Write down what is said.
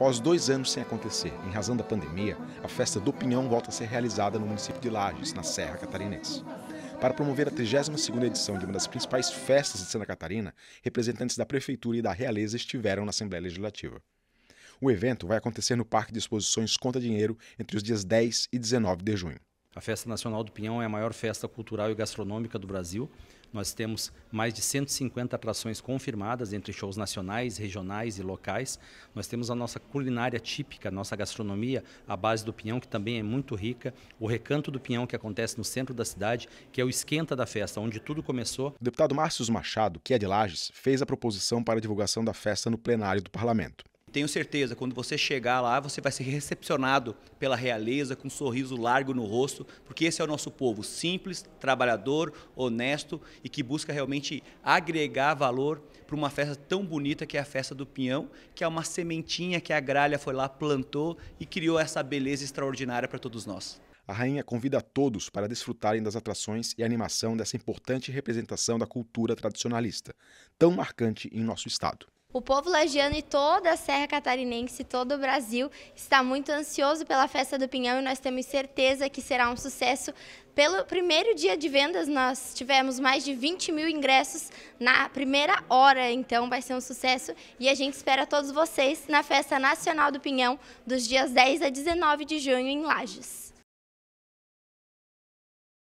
Após dois anos sem acontecer, em razão da pandemia, a festa do Pinhão volta a ser realizada no município de Lages, na Serra Catarinense. Para promover a 32ª edição de uma das principais festas de Santa Catarina, representantes da Prefeitura e da Realeza estiveram na Assembleia Legislativa. O evento vai acontecer no Parque de Exposições Conta Dinheiro entre os dias 10 e 19 de junho. A Festa Nacional do Pinhão é a maior festa cultural e gastronômica do Brasil. Nós temos mais de 150 atrações confirmadas entre shows nacionais, regionais e locais. Nós temos a nossa culinária típica, a nossa gastronomia, a base do pinhão, que também é muito rica. O recanto do pinhão, que acontece no centro da cidade, que é o esquenta da festa, onde tudo começou. O deputado Márcio Machado, que é de Lages, fez a proposição para a divulgação da festa no plenário do parlamento. Tenho certeza, quando você chegar lá, você vai ser recepcionado pela realeza, com um sorriso largo no rosto, porque esse é o nosso povo, simples, trabalhador, honesto e que busca realmente agregar valor para uma festa tão bonita que é a festa do pinhão, que é uma sementinha que a gralha foi lá, plantou e criou essa beleza extraordinária para todos nós. A rainha convida todos para desfrutarem das atrações e animação dessa importante representação da cultura tradicionalista, tão marcante em nosso estado. O povo lagiano e toda a Serra Catarinense, todo o Brasil, está muito ansioso pela festa do Pinhão e nós temos certeza que será um sucesso. Pelo primeiro dia de vendas, nós tivemos mais de 20 mil ingressos na primeira hora, então vai ser um sucesso. E a gente espera todos vocês na Festa Nacional do Pinhão, dos dias 10 a 19 de junho, em Lages.